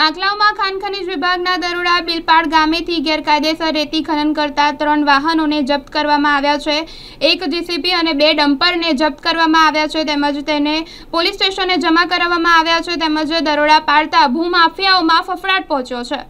આંકલાવમાં ખાનખનીજ વિભાગના દરોડા બિલપાડ ગામેથી ગેરકાયદેસર રેતી ખનન કરતા ત્રણ વાહનોને જપ્ત કરવામાં આવ્યા છે એક જીસીપી અને બે ડમ્પરને જપ્ત કરવામાં આવ્યા છે તેમજ તેને પોલીસ સ્ટેશને જમા કરાવવામાં આવ્યા છે તેમજ દરોડા પાડતા ભૂમાફિયાઓમાં ફફડાટ પહોંચ્યો છે